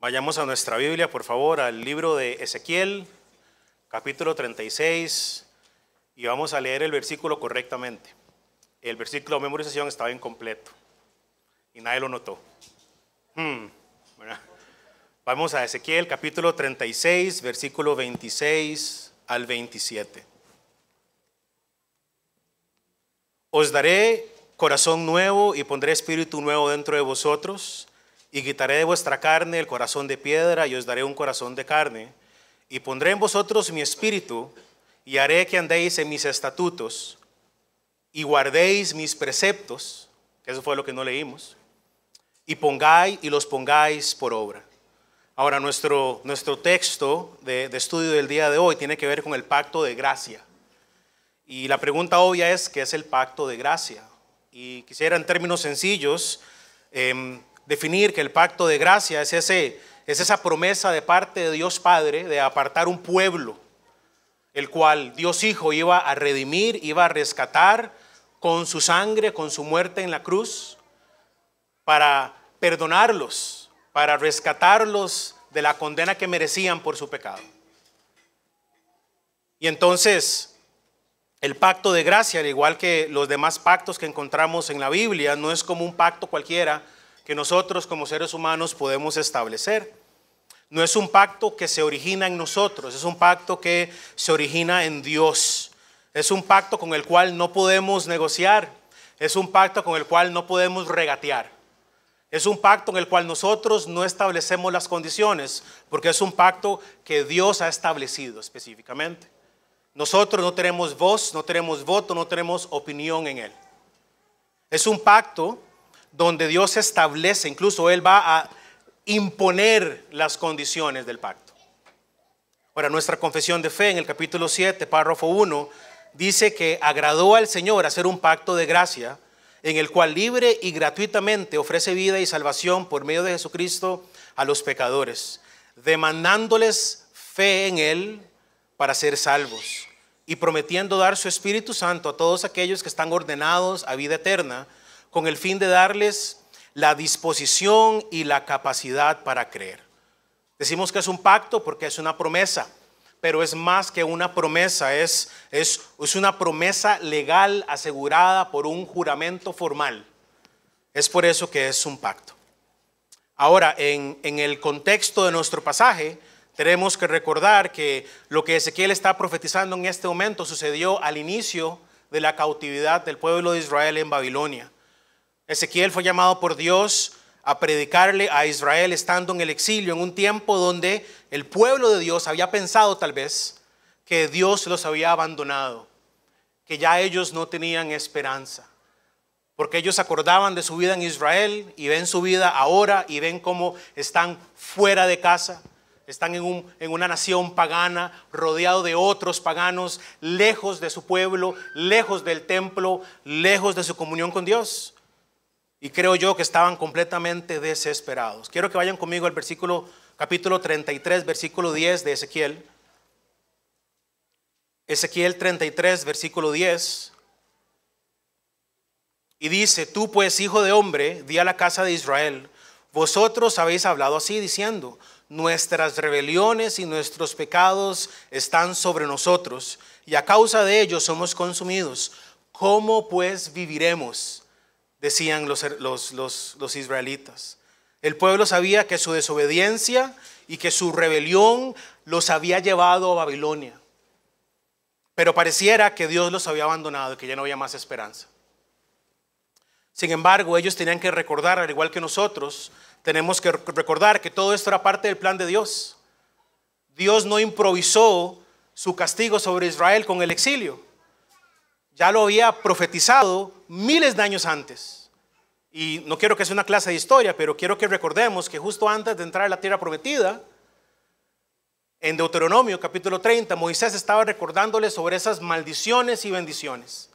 Vayamos a nuestra Biblia, por favor, al libro de Ezequiel, capítulo 36, y vamos a leer el versículo correctamente. El versículo de memorización estaba incompleto y nadie lo notó. Hmm, vamos a Ezequiel, capítulo 36, versículo 26 al 27. Os daré corazón nuevo y pondré espíritu nuevo dentro de vosotros y quitaré de vuestra carne el corazón de piedra y os daré un corazón de carne. Y pondré en vosotros mi espíritu y haré que andéis en mis estatutos y guardéis mis preceptos. que Eso fue lo que no leímos. Y pongáis y los pongáis por obra. Ahora, nuestro, nuestro texto de, estudio del día de hoy tiene que ver con el pacto de gracia. Y la pregunta obvia es, ¿qué es el pacto de gracia? Y quisiera en términos sencillos eh, definir que el pacto de gracia es, es esa promesa de parte de Dios Padre de apartar un pueblo, el cual Dios Hijo iba a redimir, iba a rescatar con su sangre, con su muerte en la cruz, para perdonarlos, para rescatarlos de la condena que merecían por su pecado. Y entonces, el pacto de gracia, al igual que los demás pactos que encontramos en la Biblia, no es como un pacto cualquiera, que nosotros como seres humanos podemos establecer. No es un pacto que se origina en nosotros, es un pacto que se origina en Dios. Es un pacto con el cual no podemos negociar, es un pacto con el cual no podemos regatear. Es un pacto en el cual nosotros no establecemos las condiciones, porque es un pacto que Dios ha establecido específicamente. Nosotros no tenemos voz, no tenemos voto, no tenemos opinión en él. Es un pacto donde Dios establece, incluso Él va a imponer las condiciones del pacto. Ahora, nuestra confesión de fe en el capítulo 7, párrafo 1, dice que agradó al Señor hacer un pacto de gracia en el cual libre y gratuitamente ofrece vida y salvación por medio de Jesucristo a los pecadores, demandándoles fe en Él para ser salvos y prometiendo dar su Espíritu Santo a todos aquellos que están ordenados a vida eterna con el fin de darles la disposición y la capacidad para creer. Decimos que es un pacto porque es una promesa, pero es más que una promesa, es, es, es una promesa legal asegurada por un juramento formal. Es por eso que es un pacto. Ahora, en, en el contexto de nuestro pasaje, tenemos que recordar que lo que Ezequiel está profetizando en este momento sucedió al inicio de la cautividad del pueblo de Israel en Babilonia. Ezequiel fue llamado por Dios a predicarle a Israel estando en el exilio, en un tiempo donde el pueblo de Dios había pensado tal vez que Dios los había abandonado, que ya ellos no tenían esperanza, porque ellos acordaban de su vida en Israel y ven su vida ahora y ven cómo están fuera de casa, están en, en una nación pagana, rodeado de otros paganos, lejos de su pueblo, lejos del templo, lejos de su comunión con Dios. Y creo yo que estaban completamente desesperados. Quiero que vayan conmigo al versículo, capítulo 33, versículo 10 de Ezequiel. Ezequiel 33, versículo 10. Y dice, tú pues, hijo de hombre, di a la casa de Israel, vosotros habéis hablado así, diciendo, nuestras rebeliones y nuestros pecados están sobre nosotros, y a causa de ellos somos consumidos. ¿Cómo pues viviremos? decían los, los, israelitas. El pueblo sabía que su desobediencia y que su rebelión los había llevado a Babilonia. Pero pareciera que Dios los había abandonado y que ya no había más esperanza. Sin embargo, ellos tenían que recordar, al igual que nosotros, tenemos que recordar que todo esto era parte del plan de Dios. Dios no improvisó su castigo sobre Israel con el exilio ya lo había profetizado miles de años antes. Y no quiero que sea una clase de historia, pero quiero que recordemos que justo antes de entrar a la tierra prometida, en Deuteronomio capítulo 30, Moisés estaba recordándoles sobre esas maldiciones y bendiciones.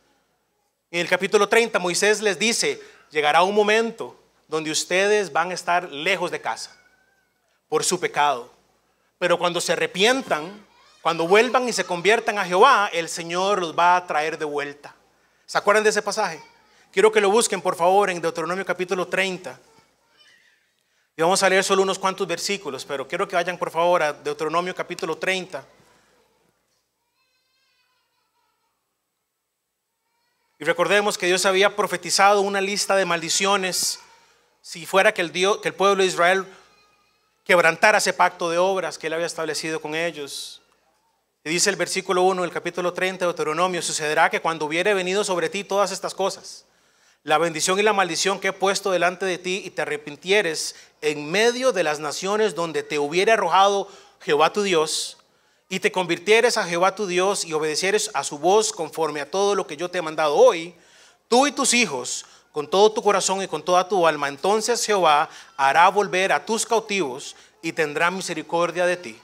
En el capítulo 30, Moisés les dice, llegará un momento donde ustedes van a estar lejos de casa por su pecado. Pero cuando se arrepientan, cuando vuelvan y se conviertan a Jehová, el Señor los va a traer de vuelta. ¿Se acuerdan de ese pasaje? Quiero que lo busquen, por favor, en Deuteronomio capítulo 30. Y vamos a leer solo unos cuantos versículos, pero quiero que vayan, por favor, a Deuteronomio capítulo 30. Y recordemos que Dios había profetizado una lista de maldiciones si fuera que el, que el pueblo de Israel quebrantara ese pacto de obras que él había establecido con ellos dice el versículo 1 del capítulo 30 de Deuteronomio, sucederá que cuando hubiere venido sobre ti todas estas cosas, la bendición y la maldición que he puesto delante de ti y te arrepintieres en medio de las naciones donde te hubiere arrojado Jehová tu Dios, y te convirtieres a Jehová tu Dios y obedecieres a su voz conforme a todo lo que yo te he mandado hoy, tú y tus hijos, con todo tu corazón y con toda tu alma, entonces Jehová hará volver a tus cautivos y tendrá misericordia de ti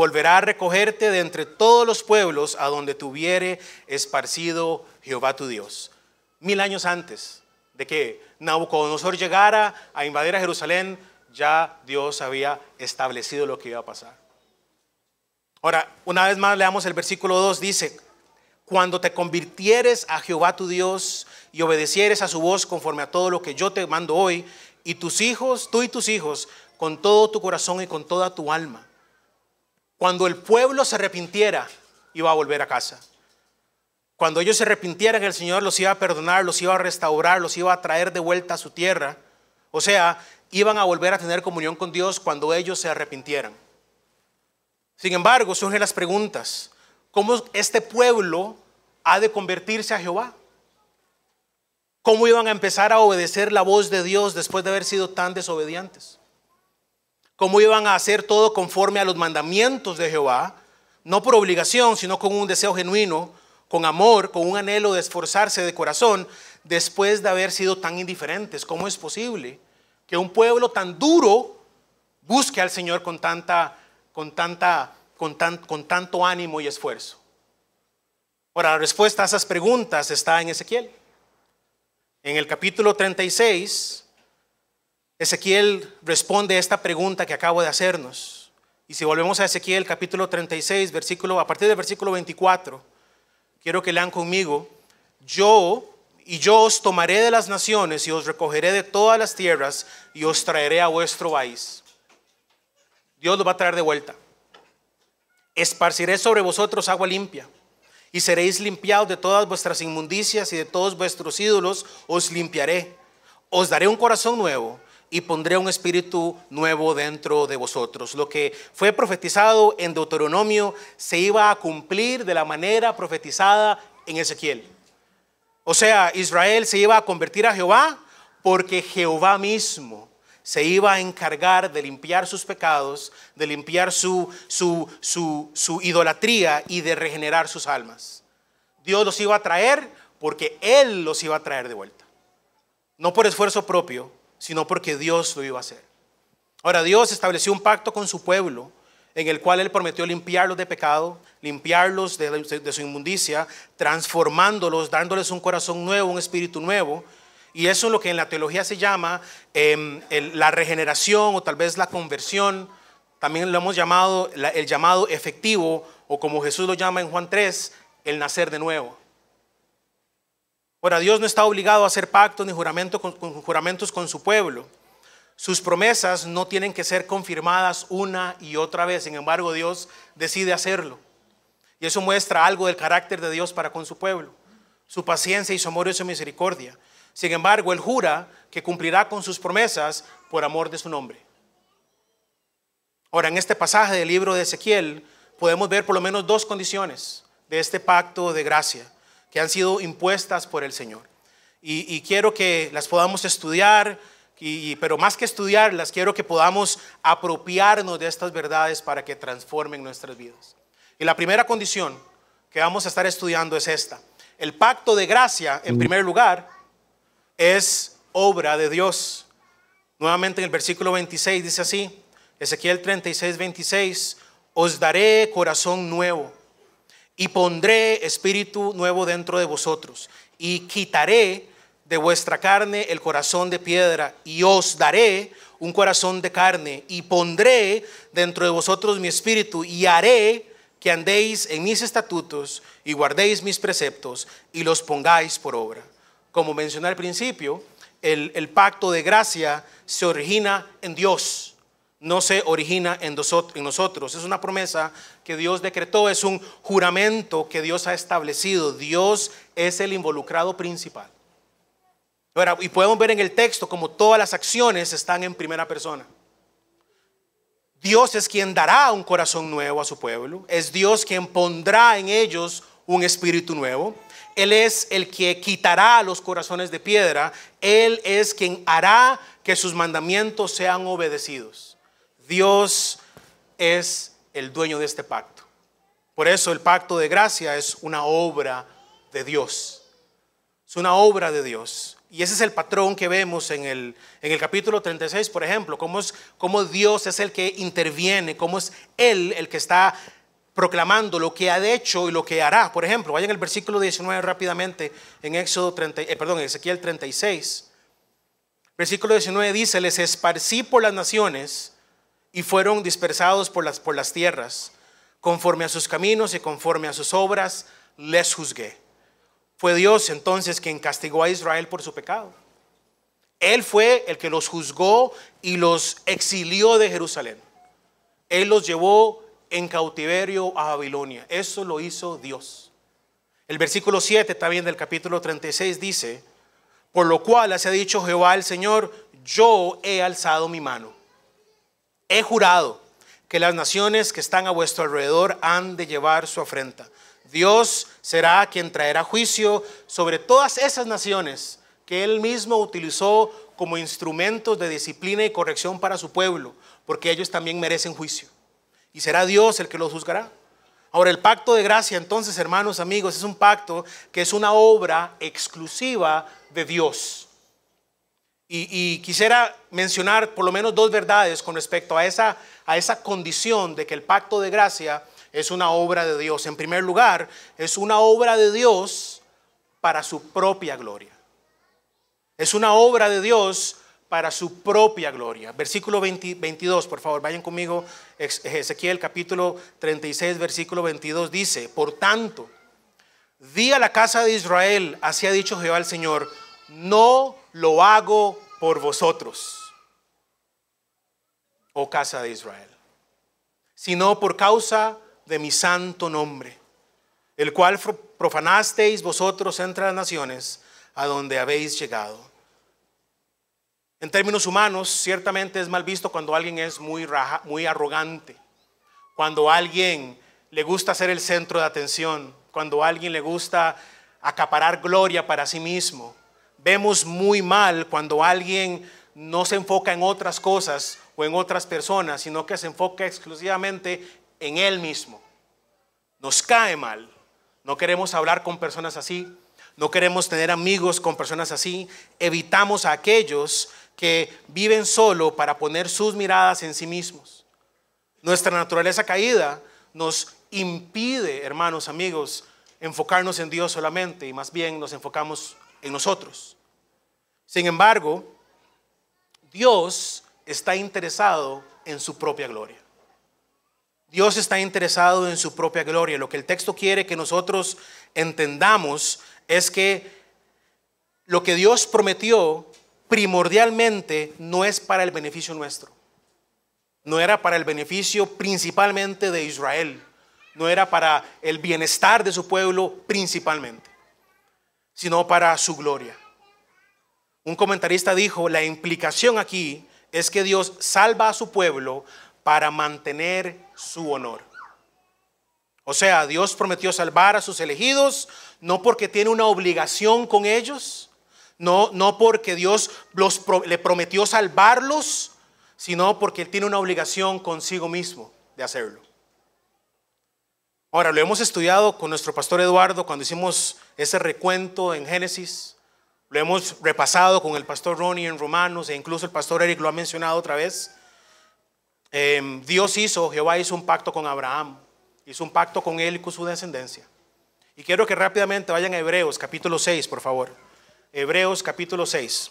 volverá a recogerte de entre todos los pueblos a donde tuviere esparcido Jehová tu Dios. Mil años antes de que Nabucodonosor llegara a invadir a Jerusalén, ya Dios había establecido lo que iba a pasar. Ahora, una vez más leamos el versículo 2, dice, cuando te convirtieres a Jehová tu Dios y obedecieres a su voz conforme a todo lo que yo te mando hoy, y tus hijos, tú y tus hijos, con todo tu corazón y con toda tu alma, cuando el pueblo se arrepintiera, iba a volver a casa. Cuando ellos se arrepintieran, el Señor los iba a perdonar, los iba a restaurar, los iba a traer de vuelta a su tierra. O sea, iban a volver a tener comunión con Dios cuando ellos se arrepintieran. Sin embargo, surgen las preguntas. ¿Cómo este pueblo ha de convertirse a Jehová? ¿Cómo iban a empezar a obedecer la voz de Dios después de haber sido tan desobedientes? cómo iban a hacer todo conforme a los mandamientos de Jehová, no por obligación, sino con un deseo genuino, con amor, con un anhelo de esforzarse de corazón, después de haber sido tan indiferentes. ¿Cómo es posible que un pueblo tan duro busque al Señor con, tanta, con, tanta, con, tanto ánimo y esfuerzo? Ahora, la respuesta a esas preguntas está en Ezequiel. En el capítulo 36, Ezequiel responde a esta pregunta que acabo de hacernos. Y si volvemos a Ezequiel capítulo 36, versículo, a partir del versículo 24, quiero que lean conmigo, yo y yo os tomaré de las naciones y os recogeré de todas las tierras y os traeré a vuestro país. Dios lo va a traer de vuelta. Esparciré sobre vosotros agua limpia y seréis limpiados de todas vuestras inmundicias y de todos vuestros ídolos os limpiaré. Os daré un corazón nuevo y pondré un espíritu nuevo dentro de vosotros. Lo que fue profetizado en Deuteronomio se iba a cumplir de la manera profetizada en Ezequiel. O sea, Israel se iba a convertir a Jehová porque Jehová mismo se iba a encargar de limpiar sus pecados, de limpiar su, su, su, su idolatría y de regenerar sus almas. Dios los iba a traer porque Él los iba a traer de vuelta. No por esfuerzo propio, sino porque Dios lo iba a hacer. Ahora, Dios estableció un pacto con su pueblo en el cual Él prometió limpiarlos de pecado, limpiarlos de, su inmundicia, transformándolos, dándoles un corazón nuevo, un espíritu nuevo. Y eso es lo que en la teología se llama em, la regeneración o tal vez la conversión. También lo hemos llamado el llamado efectivo o como Jesús lo llama en Juan 3, el nacer de nuevo. Ahora, Dios no está obligado a hacer pactos ni con, juramentos con su pueblo. Sus promesas no tienen que ser confirmadas una y otra vez. Sin embargo, Dios decide hacerlo. Y eso muestra algo del carácter de Dios para con su pueblo, su paciencia y su amor y su misericordia. Sin embargo, Él jura que cumplirá con sus promesas por amor de su nombre. Ahora, en este pasaje del libro de Ezequiel podemos ver por lo menos dos condiciones de este pacto de gracia que han sido impuestas por el Señor. Y, quiero que las podamos estudiar, y, pero más que estudiarlas, quiero que podamos apropiarnos de estas verdades para que transformen nuestras vidas. Y la primera condición que vamos a estar estudiando es esta. El pacto de gracia, en mm. primer lugar, es obra de Dios. Nuevamente en el versículo 26 dice así, Ezequiel 36, 26, os daré corazón nuevo y pondré espíritu nuevo dentro de vosotros y quitaré de vuestra carne el corazón de piedra y os daré un corazón de carne y pondré dentro de vosotros mi espíritu y haré que andéis en mis estatutos y guardéis mis preceptos y los pongáis por obra. Como mencioné al principio, el, pacto de gracia se origina en Dios no se origina en nosotros. Es una promesa que Dios decretó, es un juramento que Dios ha establecido. Dios es el involucrado principal. y podemos ver en el texto como todas las acciones están en primera persona. Dios es quien dará un corazón nuevo a su pueblo. Es Dios quien pondrá en ellos un espíritu nuevo. Él es el que quitará los corazones de piedra. Él es quien hará que sus mandamientos sean obedecidos. Dios es el dueño de este pacto. Por eso el pacto de gracia es una obra de Dios. Es una obra de Dios. Y ese es el patrón que vemos en el, en el capítulo 36, por ejemplo, cómo, es, Dios es el que interviene, cómo es Él el que está proclamando lo que ha hecho y lo que hará. Por ejemplo, vayan al versículo 19 rápidamente en Éxodo 30, eh, Ezequiel 36. Versículo 19 dice, les esparcí por las naciones y fueron dispersados por las, por las tierras. Conforme a sus caminos y conforme a sus obras, les juzgué. Fue Dios entonces quien castigó a Israel por su pecado. Él fue el que los juzgó y los exilió de Jerusalén. Él los llevó en cautiverio a Babilonia. Eso lo hizo Dios. El versículo 7 también del capítulo 36 dice, por lo cual ha ha dicho Jehová el Señor, yo he alzado mi mano He jurado que las naciones que están a vuestro alrededor han de llevar su afrenta. Dios será quien traerá juicio sobre todas esas naciones que él mismo utilizó como instrumentos de disciplina y corrección para su pueblo, porque ellos también merecen juicio. Y será Dios el que los juzgará. Ahora, el pacto de gracia, entonces, hermanos, amigos, es un pacto que es una obra exclusiva de Dios. Y, quisiera mencionar por lo menos dos verdades con respecto a esa, a esa condición de que el pacto de gracia es una obra de Dios. En primer lugar, es una obra de Dios para su propia gloria. Es una obra de Dios para su propia gloria. Versículo 22, por favor, vayan conmigo. Ezequiel capítulo 36, versículo 22 dice, por tanto, di a la casa de Israel, así ha dicho Jehová el Señor, no lo hago por vosotros, oh casa de Israel, sino por causa de mi santo nombre, el cual profanasteis vosotros entre las naciones a donde habéis llegado. En términos humanos, ciertamente es mal visto cuando alguien es muy, muy arrogante, cuando alguien le gusta ser el centro de atención, cuando alguien le gusta acaparar gloria para sí mismo, Vemos muy mal cuando alguien no se enfoca en otras cosas o en otras personas, sino que se enfoca exclusivamente en él mismo. Nos cae mal. No queremos hablar con personas así. No queremos tener amigos con personas así. Evitamos a aquellos que viven solo para poner sus miradas en sí mismos. Nuestra naturaleza caída nos impide, hermanos, amigos, enfocarnos en Dios solamente y más bien nos enfocamos en nosotros. Sin embargo, Dios está interesado en su propia gloria. Dios está interesado en su propia gloria. Lo que el texto quiere que nosotros entendamos es que lo que Dios prometió primordialmente no es para el beneficio nuestro. No era para el beneficio principalmente de Israel. No era para el bienestar de su pueblo principalmente sino para su gloria. Un comentarista dijo, la implicación aquí es que Dios salva a su pueblo para mantener su honor. O sea, Dios prometió salvar a sus elegidos no porque tiene una obligación con ellos, no, no porque Dios los, le prometió salvarlos, sino porque Él tiene una obligación consigo mismo de hacerlo. Ahora, lo hemos estudiado con nuestro pastor Eduardo cuando hicimos ese recuento en Génesis. Lo hemos repasado con el pastor Ronnie en Romanos e incluso el pastor Eric lo ha mencionado otra vez. Em, Dios hizo, Jehová hizo un pacto con Abraham, hizo un pacto con él y con su descendencia. Y quiero que rápidamente vayan a Hebreos capítulo 6, por favor. Hebreos capítulo 6.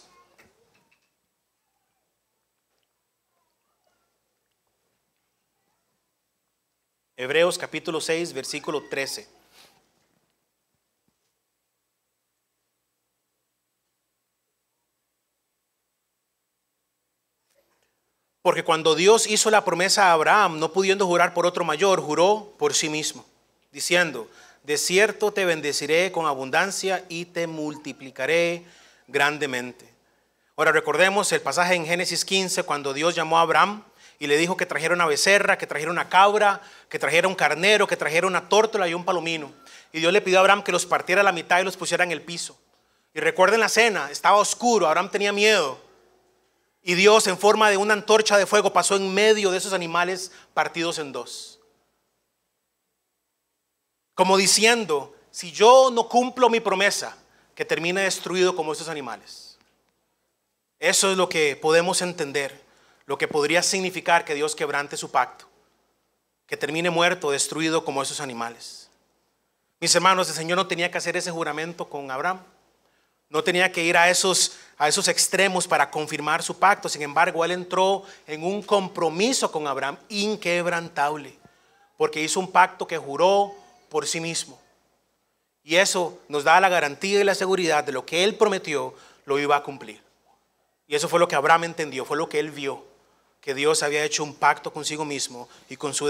Hebreos capítulo 6, versículo 13. Porque cuando Dios hizo la promesa a Abraham, no pudiendo jurar por otro mayor, juró por sí mismo, diciendo, de cierto te bendeciré con abundancia y te multiplicaré grandemente. Ahora recordemos el pasaje en Génesis 15, cuando Dios llamó a Abraham y le dijo que trajera una becerra, que trajera una cabra, que trajera un carnero, que trajera una tórtola y un palomino. Y Dios le pidió a Abraham que los partiera a la mitad y los pusiera en el piso. Y recuerden la cena, estaba oscuro, Abraham tenía miedo. Y Dios en forma de una antorcha de fuego pasó en medio de esos animales partidos en dos. Como diciendo, si yo no cumplo mi promesa, que termine destruido como esos animales. Eso es lo que podemos entender lo que podría significar que Dios quebrante su pacto, que termine muerto, destruido como esos animales. Mis hermanos, el Señor no tenía que hacer ese juramento con Abraham, no tenía que ir a esos, a esos extremos para confirmar su pacto, sin embargo, Él entró en un compromiso con Abraham inquebrantable, porque hizo un pacto que juró por sí mismo. Y eso nos da la garantía y la seguridad de lo que Él prometió lo iba a cumplir. Y eso fue lo que Abraham entendió, fue lo que él vio que Dios había hecho un pacto consigo mismo y con su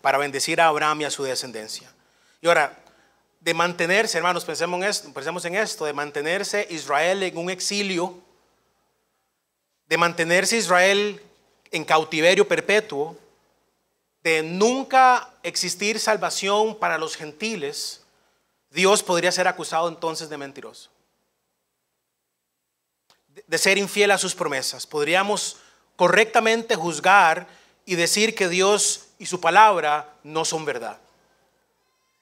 para bendecir a Abraham y a su descendencia. Y ahora, de mantenerse, hermanos, pensemos en esto, pensemos en esto de mantenerse Israel en un exilio, de mantenerse Israel en cautiverio perpetuo, de nunca existir salvación para los gentiles, Dios podría ser acusado entonces de mentiroso, de ser infiel a sus promesas. Podríamos correctamente juzgar y decir que Dios y su palabra no son verdad.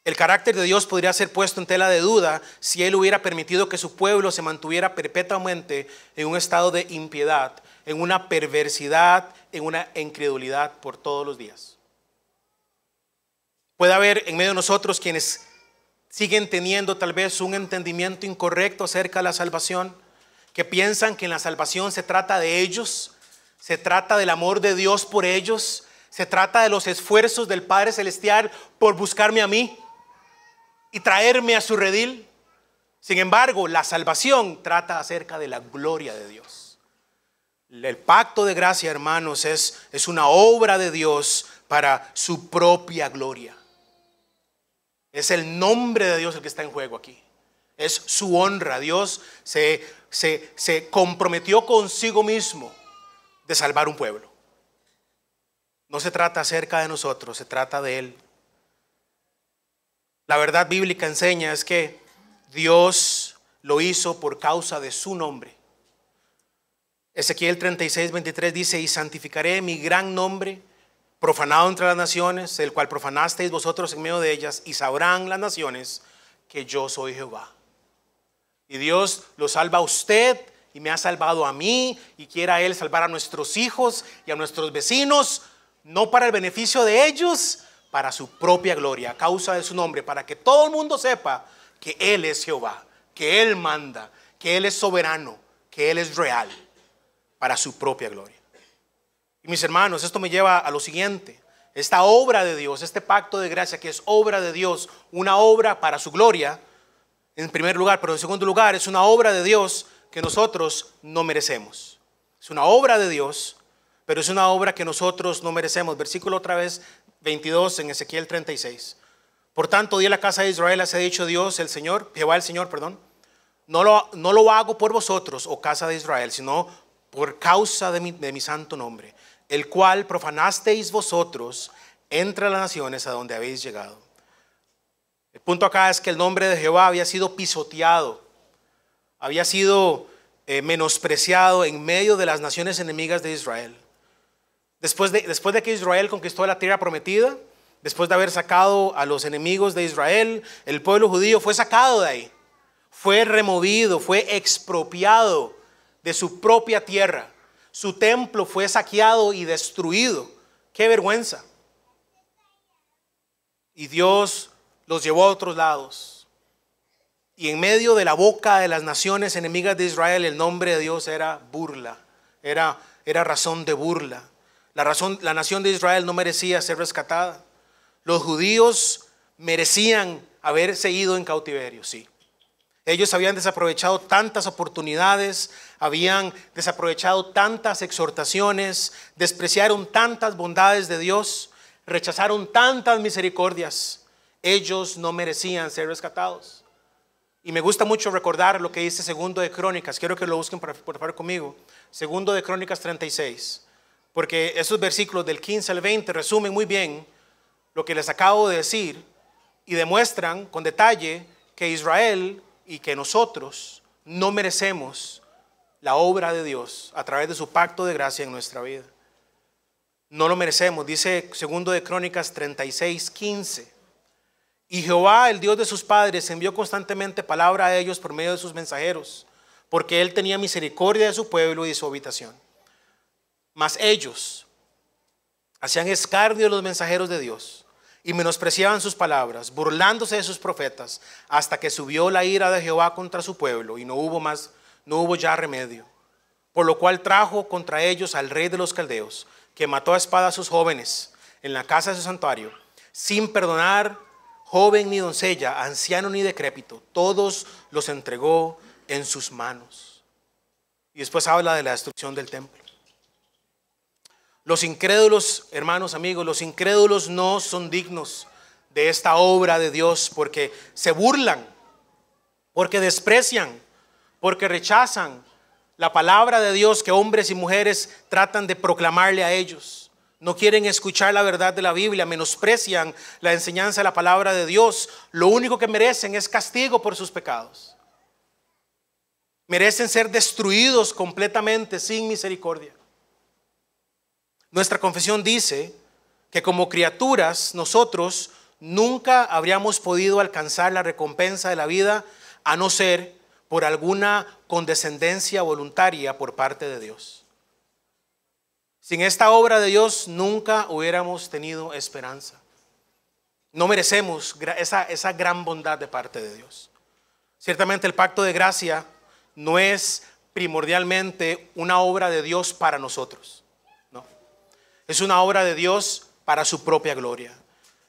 El carácter de Dios podría ser puesto en tela de duda si Él hubiera permitido que su pueblo se mantuviera perpetuamente en un estado de impiedad, en una perversidad, en una incredulidad por todos los días. Puede haber en medio de nosotros quienes siguen teniendo tal vez un entendimiento incorrecto acerca de la salvación, que piensan que en la salvación se trata de ellos, se trata del amor de Dios por ellos. Se trata de los esfuerzos del Padre Celestial por buscarme a mí y traerme a su redil. Sin embargo, la salvación trata acerca de la gloria de Dios. El pacto de gracia, hermanos, es, es una obra de Dios para su propia gloria. Es el nombre de Dios el que está en juego aquí. Es su honra. Dios se, se, se comprometió consigo mismo de salvar un pueblo. No se trata acerca de nosotros, se trata de Él. La verdad bíblica enseña es que Dios lo hizo por causa de su nombre. Ezequiel 36, 23 dice, y santificaré mi gran nombre, profanado entre las naciones, el cual profanasteis vosotros en medio de ellas, y sabrán las naciones que yo soy Jehová. Y Dios lo salva a usted y me ha salvado a mí y quiera Él salvar a nuestros hijos y a nuestros vecinos, no para el beneficio de ellos, para su propia gloria, a causa de su nombre, para que todo el mundo sepa que Él es Jehová, que Él manda, que Él es soberano, que Él es real, para su propia gloria. Y mis hermanos, esto me lleva a lo siguiente. Esta obra de Dios, este pacto de gracia que es obra de Dios, una obra para su gloria, en primer lugar, pero en segundo lugar es una obra de Dios que nosotros no merecemos. Es una obra de Dios, pero es una obra que nosotros no merecemos. Versículo otra vez 22 en Ezequiel 36. Por tanto, di a la casa de Israel, así ha dicho Dios, el Señor, Jehová el Señor, perdón. No lo, no lo hago por vosotros, oh casa de Israel, sino por causa de mi, de mi santo nombre, el cual profanasteis vosotros entre las naciones a donde habéis llegado. El punto acá es que el nombre de Jehová había sido pisoteado había sido eh, menospreciado en medio de las naciones enemigas de Israel. Después de, después de que Israel conquistó la tierra prometida, después de haber sacado a los enemigos de Israel, el pueblo judío fue sacado de ahí, fue removido, fue expropiado de su propia tierra. Su templo fue saqueado y destruido. ¡Qué vergüenza! Y Dios los llevó a otros lados y en medio de la boca de las naciones enemigas de Israel, el nombre de Dios era burla, era, era razón de burla. La, razón, la nación de Israel no merecía ser rescatada. Los judíos merecían haberse ido en cautiverio, sí. Ellos habían desaprovechado tantas oportunidades, habían desaprovechado tantas exhortaciones, despreciaron tantas bondades de Dios, rechazaron tantas misericordias. Ellos no merecían ser rescatados. Y me gusta mucho recordar lo que dice Segundo de Crónicas. Quiero que lo busquen por, favor conmigo. Segundo de Crónicas 36. Porque esos versículos del 15 al 20 resumen muy bien lo que les acabo de decir y demuestran con detalle que Israel y que nosotros no merecemos la obra de Dios a través de su pacto de gracia en nuestra vida. No lo merecemos, dice segundo de Crónicas 36, 15. Y Jehová, el Dios de sus padres, envió constantemente palabra a ellos por medio de sus mensajeros, porque él tenía misericordia de su pueblo y de su habitación. Mas ellos hacían escarnio los mensajeros de Dios y menospreciaban sus palabras, burlándose de sus profetas, hasta que subió la ira de Jehová contra su pueblo y no hubo más, no hubo ya remedio. Por lo cual trajo contra ellos al rey de los caldeos, que mató a espada a sus jóvenes en la casa de su santuario, sin perdonar joven ni doncella, anciano ni decrépito, todos los entregó en sus manos. Y después habla de la destrucción del templo. Los incrédulos, hermanos, amigos, los incrédulos no son dignos de esta obra de Dios porque se burlan, porque desprecian, porque rechazan la palabra de Dios que hombres y mujeres tratan de proclamarle a ellos no quieren escuchar la verdad de la Biblia, menosprecian la enseñanza de la palabra de Dios. Lo único que merecen es castigo por sus pecados. Merecen ser destruidos completamente sin misericordia. Nuestra confesión dice que como criaturas nosotros nunca habríamos podido alcanzar la recompensa de la vida a no ser por alguna condescendencia voluntaria por parte de Dios. Sin esta obra de Dios nunca hubiéramos tenido esperanza. No merecemos esa, gran bondad de parte de Dios. Ciertamente el pacto de gracia no es primordialmente una obra de Dios para nosotros. No. Es una obra de Dios para su propia gloria.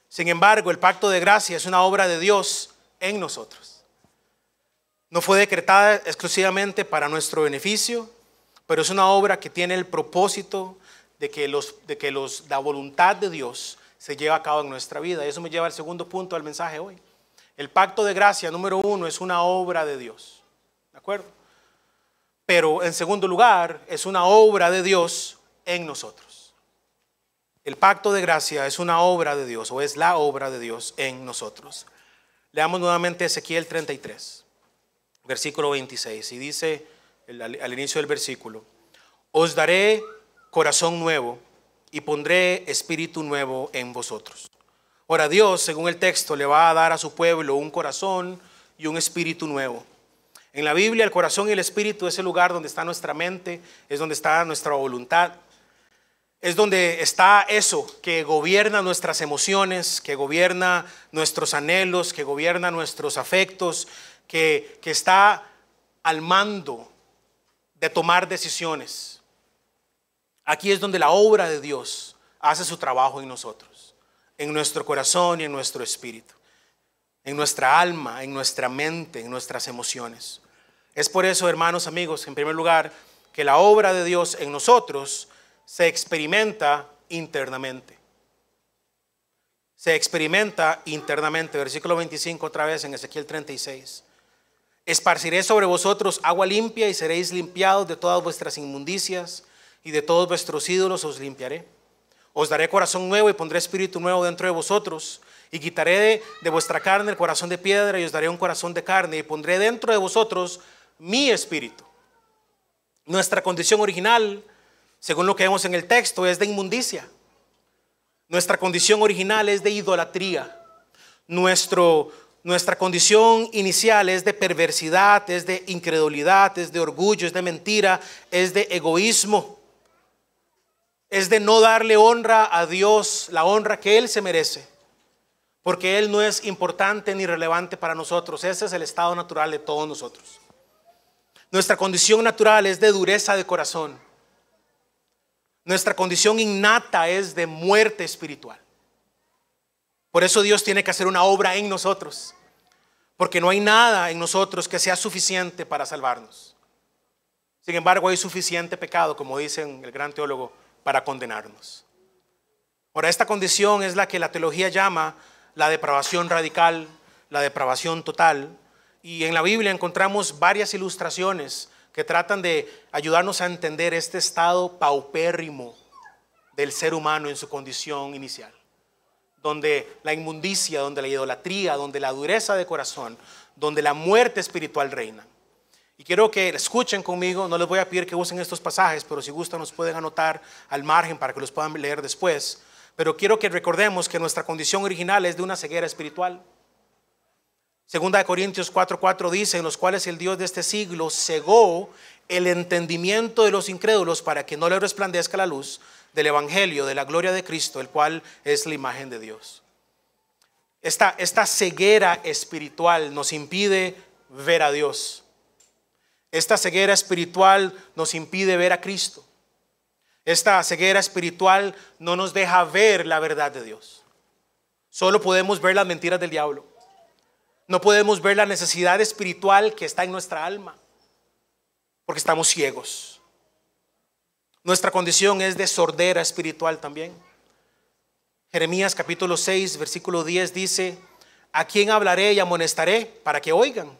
Sin embargo, el pacto de gracia es una obra de Dios en nosotros. No fue decretada exclusivamente para nuestro beneficio, pero es una obra que tiene el propósito de que, los, de que los, la voluntad de Dios se lleve a cabo en nuestra vida. Y eso me lleva al segundo punto del mensaje hoy. El pacto de gracia número uno es una obra de Dios. ¿De acuerdo? Pero en segundo lugar, es una obra de Dios en nosotros. El pacto de gracia es una obra de Dios o es la obra de Dios en nosotros. Leamos nuevamente Ezequiel 33, versículo 26, y dice al, inicio del versículo, os daré corazón nuevo y pondré espíritu nuevo en vosotros. Ahora Dios, según el texto, le va a dar a su pueblo un corazón y un espíritu nuevo. En la Biblia el corazón y el espíritu es el lugar donde está nuestra mente, es donde está nuestra voluntad, es donde está eso que gobierna nuestras emociones, que gobierna nuestros anhelos, que gobierna nuestros afectos, que, que está al mando de tomar decisiones. Aquí es donde la obra de Dios hace su trabajo en nosotros, en nuestro corazón y en nuestro espíritu, en nuestra alma, en nuestra mente, en nuestras emociones. Es por eso, hermanos, amigos, en primer lugar, que la obra de Dios en nosotros se experimenta internamente. Se experimenta internamente. Versículo 25 otra vez en Ezequiel 36. Esparciré sobre vosotros agua limpia y seréis limpiados de todas vuestras inmundicias y de todos vuestros ídolos os limpiaré. Os daré corazón nuevo y pondré espíritu nuevo dentro de vosotros y quitaré de, vuestra carne el corazón de piedra y os daré un corazón de carne y pondré dentro de vosotros mi espíritu. Nuestra condición original, según lo que vemos en el texto, es de inmundicia. Nuestra condición original es de idolatría. Nuestro, nuestra condición inicial es de perversidad, es de incredulidad, es de orgullo, es de mentira, es de egoísmo, es de no darle honra a Dios, la honra que Él se merece, porque Él no es importante ni relevante para nosotros. Ese es el estado natural de todos nosotros. Nuestra condición natural es de dureza de corazón. Nuestra condición innata es de muerte espiritual. Por eso Dios tiene que hacer una obra en nosotros, porque no hay nada en nosotros que sea suficiente para salvarnos. Sin embargo, hay suficiente pecado, como dice el gran teólogo, para condenarnos. Ahora, esta condición es la que la teología llama la depravación radical, la depravación total. Y en la Biblia encontramos varias ilustraciones que tratan de ayudarnos a entender este estado paupérrimo del ser humano en su condición inicial donde la inmundicia, donde la idolatría, donde la dureza de corazón, donde la muerte espiritual reina. Y quiero que escuchen conmigo, no les voy a pedir que usen estos pasajes, pero si gustan nos pueden anotar al margen para que los puedan leer después. Pero quiero que recordemos que nuestra condición original es de una ceguera espiritual. Segunda de Corintios 4:4 dice, en los cuales el Dios de este siglo cegó el entendimiento de los incrédulos para que no le resplandezca la luz del Evangelio, de la gloria de Cristo, el cual es la imagen de Dios. Esta, esta ceguera espiritual nos impide ver a Dios. Esta ceguera espiritual nos impide ver a Cristo. Esta ceguera espiritual no nos deja ver la verdad de Dios. Solo podemos ver las mentiras del diablo. No podemos ver la necesidad espiritual que está en nuestra alma, porque estamos ciegos. Nuestra condición es de sordera espiritual también. Jeremías capítulo 6, versículo 10 dice, ¿a quién hablaré y amonestaré para que oigan?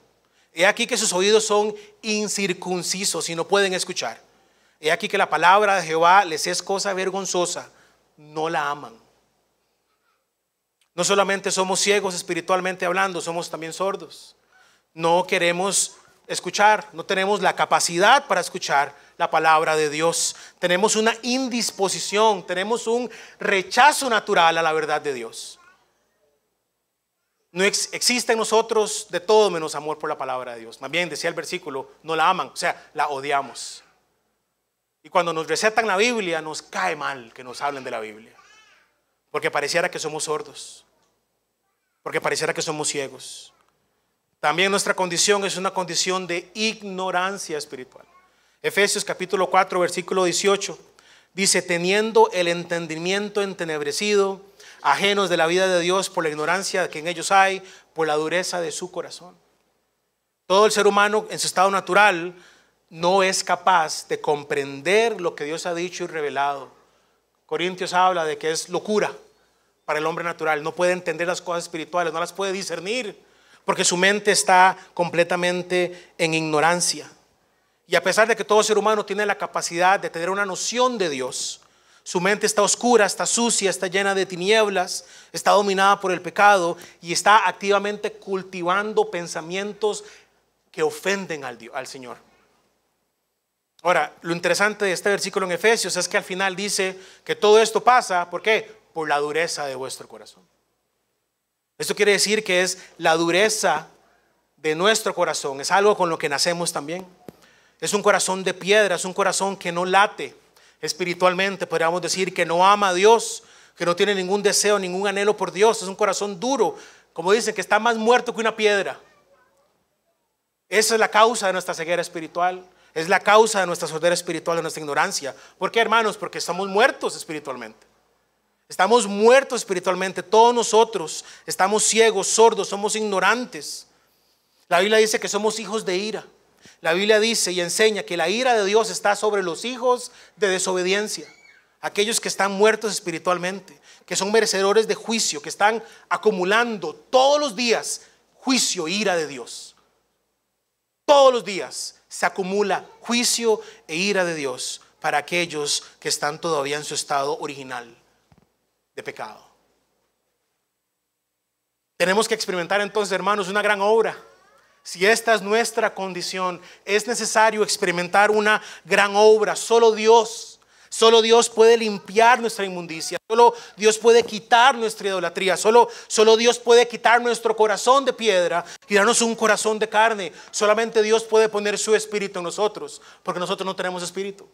He aquí que sus oídos son incircuncisos y no pueden escuchar. He aquí que la palabra de Jehová les es cosa vergonzosa, no la aman. No solamente somos ciegos espiritualmente hablando, somos también sordos. No queremos escuchar, no tenemos la capacidad para escuchar la palabra de Dios. Tenemos una indisposición, tenemos un rechazo natural a la verdad de Dios. No existen existe en nosotros de todo menos amor por la palabra de Dios. Más bien, decía el versículo, no la aman, o sea, la odiamos. Y cuando nos recetan la Biblia, nos cae mal que nos hablen de la Biblia. Porque pareciera que somos sordos. Porque pareciera que somos ciegos. También nuestra condición es una condición de ignorancia espiritual. Efesios capítulo 4, versículo 18. Dice, teniendo el entendimiento entenebrecido, ajenos de la vida de Dios por la ignorancia que en ellos hay, por la dureza de su corazón. Todo el ser humano en su estado natural no es capaz de comprender lo que Dios ha dicho y revelado. Corintios habla de que es locura para el hombre natural, no puede entender las cosas espirituales, no las puede discernir, porque su mente está completamente en ignorancia. Y a pesar de que todo ser humano tiene la capacidad de tener una noción de Dios, su mente está oscura, está sucia, está llena de tinieblas, está dominada por el pecado y está activamente cultivando pensamientos que ofenden al, Señor. Ahora, lo interesante de este versículo en Efesios es que al final dice que todo esto pasa, ¿por qué? Por la dureza de vuestro corazón. Esto quiere decir que es la dureza de nuestro corazón, es algo con lo que nacemos también. Es un corazón de piedra, es un corazón que no late espiritualmente, podríamos decir, que no ama a Dios, que no tiene ningún deseo, ningún anhelo por Dios. Es un corazón duro, como dicen, que está más muerto que una piedra. Esa es la causa de nuestra ceguera espiritual. Es la causa de nuestra sordera espiritual, de nuestra ignorancia. ¿Por qué, hermanos? Porque estamos muertos espiritualmente. Estamos muertos espiritualmente. Todos nosotros estamos ciegos, sordos, somos ignorantes. La Biblia dice que somos hijos de ira. La Biblia dice y enseña que la ira de Dios está sobre los hijos de desobediencia, aquellos que están muertos espiritualmente, que son merecedores de juicio, que están acumulando todos los días juicio, e ira de Dios. Todos los días se acumula juicio e ira de Dios para aquellos que están todavía en su estado original de pecado. Tenemos que experimentar entonces, hermanos, una gran obra si esta es nuestra condición, es necesario experimentar una gran obra. Solo Dios, solo Dios puede limpiar nuestra inmundicia. Solo Dios puede quitar nuestra idolatría. Solo, solo Dios puede quitar nuestro corazón de piedra y darnos un corazón de carne. Solamente Dios puede poner su espíritu en nosotros, porque nosotros no tenemos espíritu.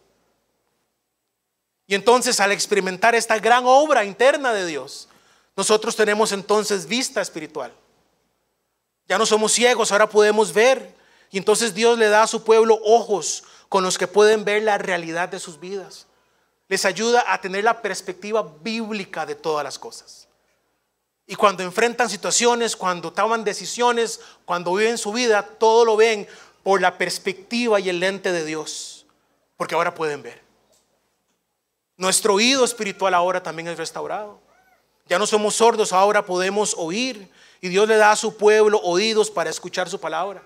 Y entonces al experimentar esta gran obra interna de Dios, nosotros tenemos entonces vista espiritual. Ya no somos ciegos, ahora podemos ver. Y entonces Dios le da a su pueblo ojos con los que pueden ver la realidad de sus vidas. Les ayuda a tener la perspectiva bíblica de todas las cosas. Y cuando enfrentan situaciones, cuando toman decisiones, cuando viven su vida, todo lo ven por la perspectiva y el lente de Dios. Porque ahora pueden ver. Nuestro oído espiritual ahora también es restaurado. Ya no somos sordos, ahora podemos oír. Y Dios le da a su pueblo oídos para escuchar su palabra,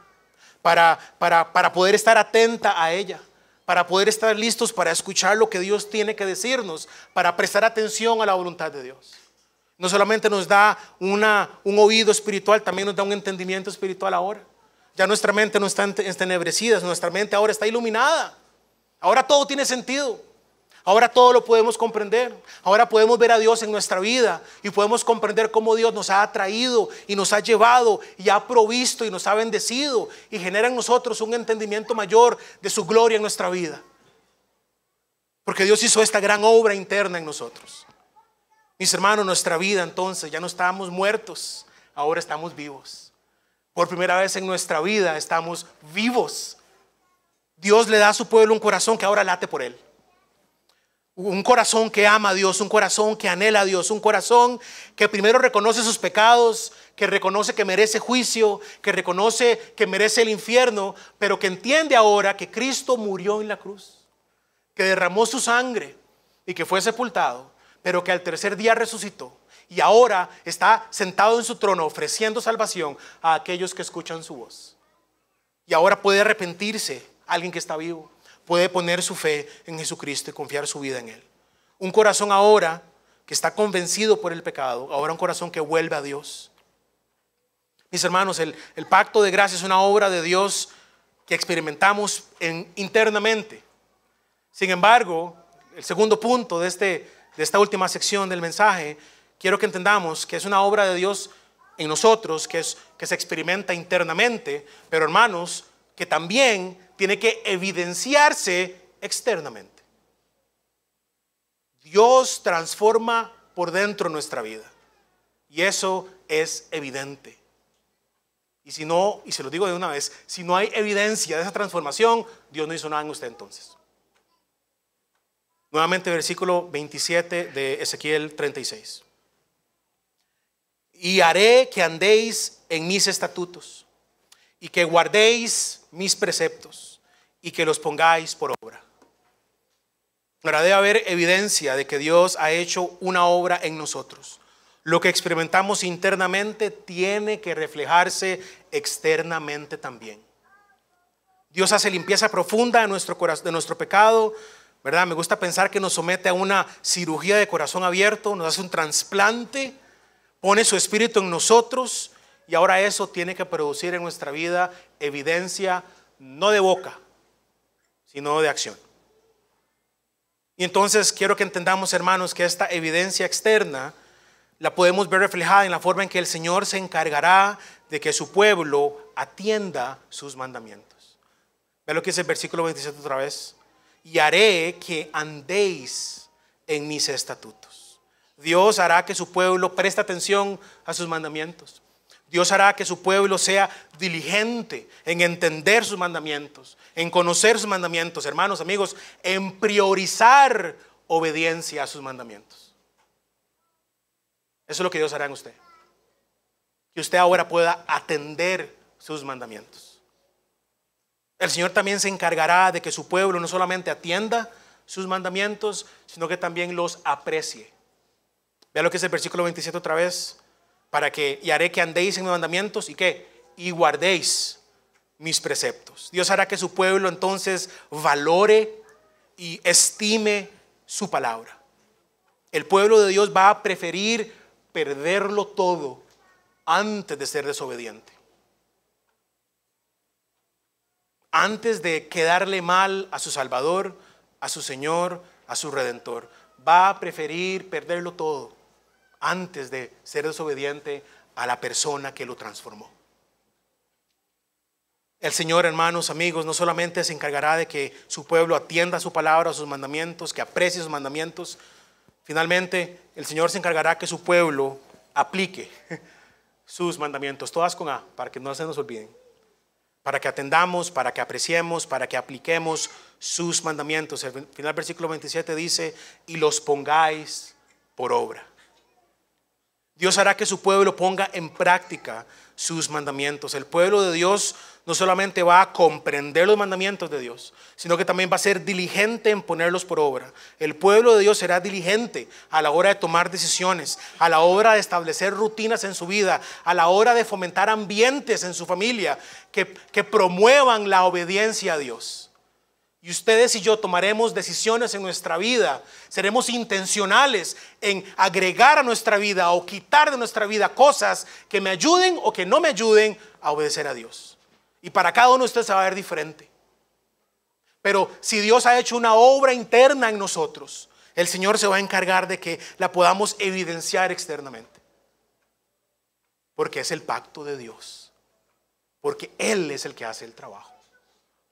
para, para, poder estar atenta a ella, para poder estar listos para escuchar lo que Dios tiene que decirnos, para prestar atención a la voluntad de Dios. No solamente nos da una, un oído espiritual, también nos da un entendimiento espiritual ahora. Ya nuestra mente no está entenebrecida, nuestra mente ahora está iluminada. Ahora todo tiene sentido. Ahora todo lo podemos comprender. Ahora podemos ver a Dios en nuestra vida y podemos comprender cómo Dios nos ha atraído y nos ha llevado y ha provisto y nos ha bendecido y genera en nosotros un entendimiento mayor de su gloria en nuestra vida. Porque Dios hizo esta gran obra interna en nosotros. Mis hermanos, nuestra vida entonces ya no estábamos muertos, ahora estamos vivos. Por primera vez en nuestra vida estamos vivos. Dios le da a su pueblo un corazón que ahora late por él. Un corazón que ama a Dios, un corazón que anhela a Dios, un corazón que primero reconoce sus pecados, que reconoce que merece juicio, que reconoce que merece el infierno, pero que entiende ahora que Cristo murió en la cruz, que derramó su sangre y que fue sepultado, pero que al tercer día resucitó y ahora está sentado en su trono ofreciendo salvación a aquellos que escuchan su voz. Y ahora puede arrepentirse alguien que está vivo puede poner su fe en Jesucristo y confiar su vida en Él. Un corazón ahora que está convencido por el pecado, ahora un corazón que vuelve a Dios. Mis hermanos, el, pacto de gracia es una obra de Dios que experimentamos internamente. Sin embargo, el segundo punto de, este, de esta última sección del mensaje, quiero que entendamos que es una obra de Dios en nosotros, que, es, que se experimenta internamente, pero hermanos, que también tiene que evidenciarse externamente. Dios transforma por dentro nuestra vida. Y eso es evidente. Y si no, y se lo digo de una vez, si no hay evidencia de esa transformación, Dios no hizo nada en usted entonces. Nuevamente versículo 27 de Ezequiel 36. Y haré que andéis en mis estatutos y que guardéis mis preceptos y que los pongáis por obra. Ahora debe haber evidencia de que Dios ha hecho una obra en nosotros. Lo que experimentamos internamente tiene que reflejarse externamente también. Dios hace limpieza profunda de nuestro, corazón, de nuestro pecado, ¿verdad? Me gusta pensar que nos somete a una cirugía de corazón abierto, nos hace un trasplante, pone su espíritu en nosotros y ahora eso tiene que producir en nuestra vida evidencia no de boca, sino de acción. Y entonces quiero que entendamos, hermanos, que esta evidencia externa la podemos ver reflejada en la forma en que el Señor se encargará de que su pueblo atienda sus mandamientos. Ve lo que dice el versículo 27 otra vez. Y haré que andéis en mis estatutos. Dios hará que su pueblo preste atención a sus mandamientos. Dios hará que su pueblo sea diligente en entender sus mandamientos, en conocer sus mandamientos, hermanos, amigos, en priorizar obediencia a sus mandamientos. Eso es lo que Dios hará en usted. Que usted ahora pueda atender sus mandamientos. El Señor también se encargará de que su pueblo no solamente atienda sus mandamientos, sino que también los aprecie. Vea lo que es el versículo 27 otra vez para que y haré que andéis en mis mandamientos y que y guardéis mis preceptos. Dios hará que su pueblo entonces valore y estime su palabra. El pueblo de Dios va a preferir perderlo todo antes de ser desobediente. Antes de quedarle mal a su Salvador, a su Señor, a su Redentor. Va a preferir perderlo todo antes de ser desobediente a la persona que lo transformó. El Señor, hermanos, amigos, no solamente se encargará de que su pueblo atienda su palabra, sus mandamientos, que aprecie sus mandamientos. Finalmente, el Señor se encargará que su pueblo aplique sus mandamientos, todas con A, para que no se nos olviden. Para que atendamos, para que apreciemos, para que apliquemos sus mandamientos. El final versículo 27 dice, y los pongáis por obra. Dios hará que su pueblo ponga en práctica sus mandamientos. El pueblo de Dios no solamente va a comprender los mandamientos de Dios, sino que también va a ser diligente en ponerlos por obra. El pueblo de Dios será diligente a la hora de tomar decisiones, a la hora de establecer rutinas en su vida, a la hora de fomentar ambientes en su familia que, que promuevan la obediencia a Dios. Y ustedes y yo tomaremos decisiones en nuestra vida. Seremos intencionales en agregar a nuestra vida o quitar de nuestra vida cosas que me ayuden o que no me ayuden a obedecer a Dios. Y para cada uno de ustedes se va a ver diferente. Pero si Dios ha hecho una obra interna en nosotros, el Señor se va a encargar de que la podamos evidenciar externamente. Porque es el pacto de Dios. Porque Él es el que hace el trabajo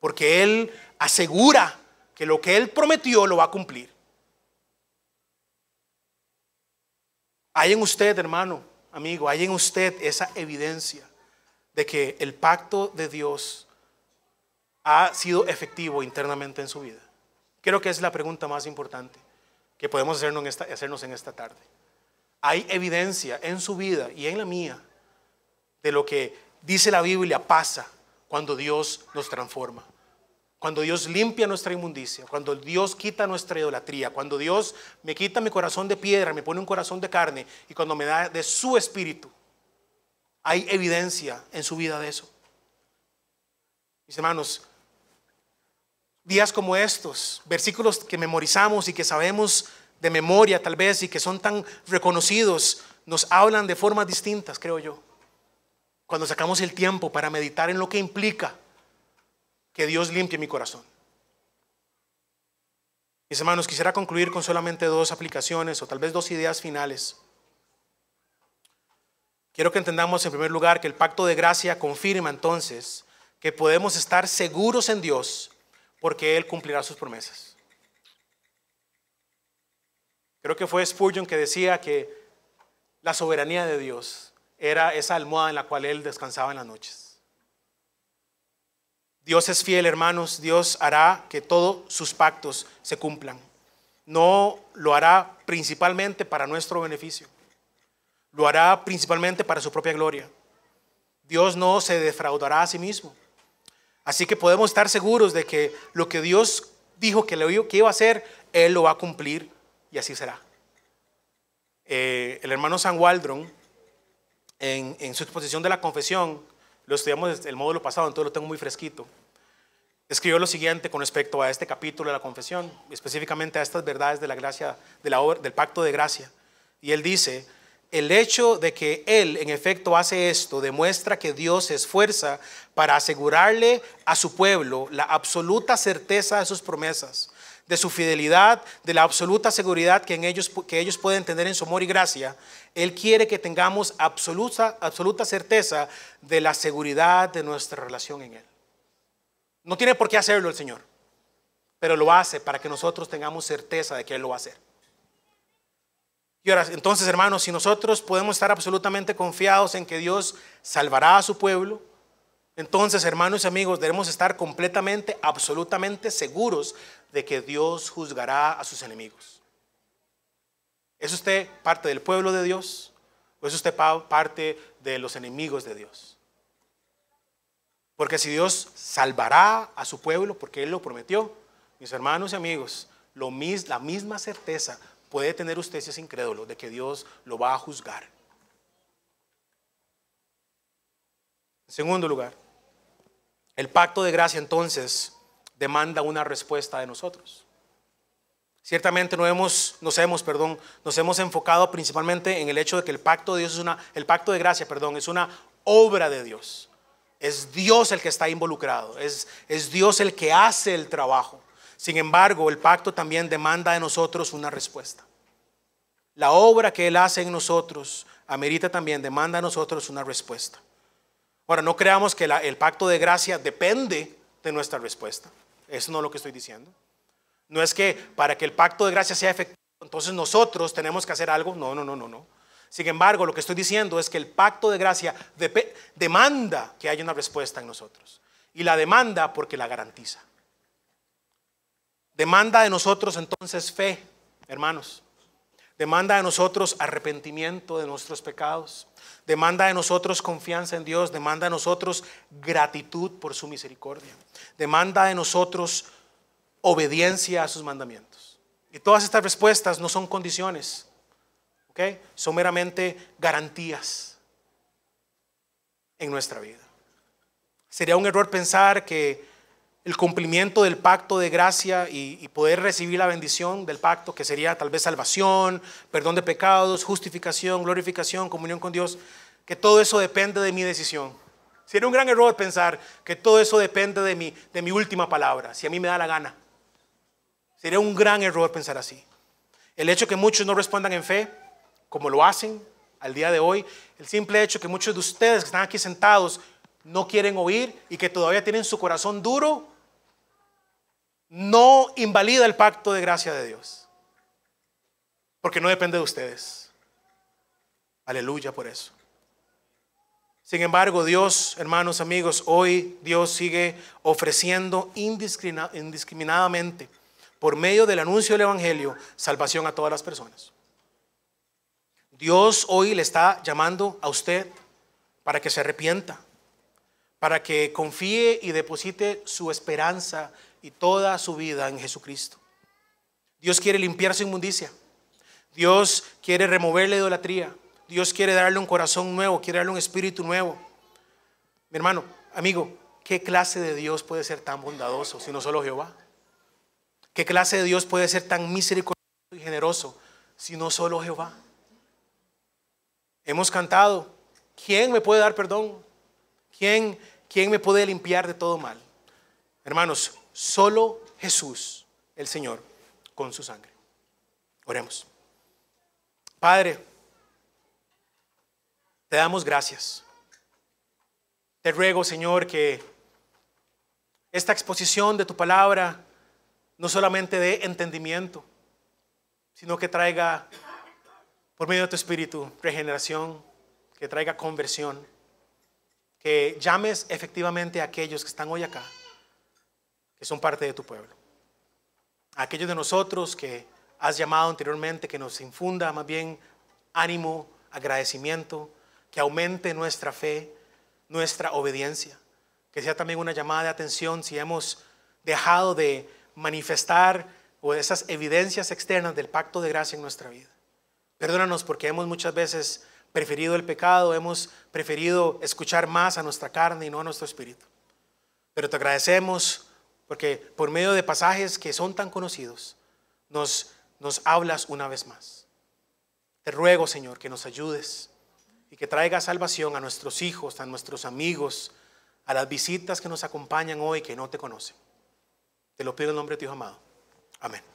porque Él asegura que lo que Él prometió lo va a cumplir. Hay en usted, hermano, amigo, hay en usted esa evidencia de que el pacto de Dios ha sido efectivo internamente en su vida. Creo que es la pregunta más importante que podemos hacernos en esta, hacernos en esta tarde. Hay evidencia en su vida y en la mía de lo que dice la Biblia pasa cuando Dios nos transforma. Cuando Dios limpia nuestra inmundicia, cuando Dios quita nuestra idolatría, cuando Dios me quita mi corazón de piedra, me pone un corazón de carne y cuando me da de su espíritu, hay evidencia en su vida de eso. Mis hermanos, días como estos, versículos que memorizamos y que sabemos de memoria tal vez y que son tan reconocidos, nos hablan de formas distintas, creo yo. Cuando sacamos el tiempo para meditar en lo que implica que Dios limpie mi corazón. Mis hermanos, quisiera concluir con solamente dos aplicaciones o tal vez dos ideas finales. Quiero que entendamos en primer lugar que el pacto de gracia confirma entonces que podemos estar seguros en Dios porque Él cumplirá sus promesas. Creo que fue Spurgeon que decía que la soberanía de Dios era esa almohada en la cual Él descansaba en las noches. Dios es fiel, hermanos. Dios hará que todos sus pactos se cumplan. No lo hará principalmente para nuestro beneficio. Lo hará principalmente para su propia gloria. Dios no se defraudará a sí mismo. Así que podemos estar seguros de que lo que Dios dijo que, iba a hacer, Él lo va a cumplir y así será. Eh, el hermano San Waldron, en su exposición de la confesión, lo estudiamos el módulo pasado, entonces lo tengo muy fresquito. Escribió lo siguiente con respecto a este capítulo de la confesión, específicamente a estas verdades de la gracia, del pacto de gracia. Y él dice, el hecho de que él en efecto hace esto demuestra que Dios se esfuerza para asegurarle a su pueblo la absoluta certeza de sus promesas de su fidelidad, de la absoluta seguridad que, ellos, ellos pueden tener en su amor y gracia, Él quiere que tengamos absoluta, absoluta certeza de la seguridad de nuestra relación en Él. No tiene por qué hacerlo el Señor, pero lo hace para que nosotros tengamos certeza de que Él lo va a hacer. Y ahora, entonces, hermanos, si nosotros podemos estar absolutamente confiados en que Dios salvará a su pueblo, entonces, hermanos y amigos, debemos estar completamente, absolutamente seguros de que Dios juzgará a sus enemigos. ¿Es usted parte del pueblo de Dios o es usted parte de los enemigos de Dios? Porque si Dios salvará a su pueblo, porque Él lo prometió, mis hermanos y amigos, la misma certeza puede tener usted si es incrédulo de que Dios lo va a juzgar. En segundo lugar, el pacto de gracia entonces demanda una respuesta de nosotros. Ciertamente no hemos, nos hemos, perdón, nos hemos enfocado principalmente en el hecho de que el pacto de Dios es una, el pacto de gracia, perdón, es una obra de Dios. Es Dios el que está involucrado, es, es Dios el que hace el trabajo. Sin embargo, el pacto también demanda de nosotros una respuesta. La obra que Él hace en nosotros amerita también, demanda a nosotros una respuesta. Ahora, no creamos que el pacto de gracia depende de nuestra respuesta. Eso no es lo que estoy diciendo. No es que para que el pacto de gracia sea efectivo, entonces nosotros tenemos que hacer algo. No, no, no, no, no. Sin embargo, lo que estoy diciendo es que el pacto de gracia demanda que haya una respuesta en nosotros. Y la demanda porque la garantiza. Demanda de nosotros entonces fe, hermanos. Demanda de nosotros arrepentimiento de nuestros pecados. Demanda de nosotros confianza en Dios. Demanda de nosotros gratitud por su misericordia. Demanda de nosotros obediencia a sus mandamientos. Y todas estas respuestas no son condiciones, son meramente garantías en nuestra vida. Sería un error pensar que el cumplimiento del pacto de gracia y, poder recibir la bendición del pacto, que sería tal vez salvación, perdón de pecados, justificación, glorificación, comunión con Dios, que todo eso depende de mi decisión. Sería un gran error pensar que todo eso depende de mi, de mi última palabra, si a mí me da la gana. Sería un gran error pensar así. El hecho que muchos no respondan en fe, como lo hacen al día de hoy, el simple hecho que muchos de ustedes que están aquí sentados no quieren oír y que todavía tienen su corazón duro, no invalida el pacto de gracia de Dios. Porque no depende de ustedes. Aleluya por eso. Sin embargo, Dios, hermanos, amigos, hoy Dios sigue ofreciendo indiscriminadamente, por medio del anuncio del Evangelio, salvación a todas las personas. Dios hoy le está llamando a usted para que se arrepienta, para que confíe y deposite su esperanza y toda su vida en Jesucristo. Dios quiere limpiar su inmundicia. Dios quiere remover la idolatría. Dios quiere darle un corazón nuevo, quiere darle un espíritu nuevo. Mi hermano, amigo, ¿qué clase de Dios puede ser tan bondadoso si no solo Jehová? ¿Qué clase de Dios puede ser tan misericordioso y generoso si no solo Jehová? Hemos cantado, ¿quién me puede dar perdón? ¿Quién, quién me puede limpiar de todo mal? Hermanos, Solo Jesús, el Señor, con su sangre. Oremos. Padre, te damos gracias. Te ruego, Señor, que esta exposición de tu palabra no solamente dé entendimiento, sino que traiga, por medio de tu espíritu, regeneración, que traiga conversión, que llames efectivamente a aquellos que están hoy acá son parte de tu pueblo. aquellos de nosotros que has llamado anteriormente, que nos infunda más bien ánimo, agradecimiento, que aumente nuestra fe, nuestra obediencia, que sea también una llamada de atención si hemos dejado de manifestar o esas evidencias externas del pacto de gracia en nuestra vida. Perdónanos porque hemos muchas veces preferido el pecado, hemos preferido escuchar más a nuestra carne y no a nuestro espíritu. Pero te agradecemos porque por medio de pasajes que son tan conocidos, nos, nos hablas una vez más. Te ruego, Señor, que nos ayudes y que traiga salvación a nuestros hijos, a nuestros amigos, a las visitas que nos acompañan hoy que no te conocen. Te lo pido en nombre de Dios amado. Amén.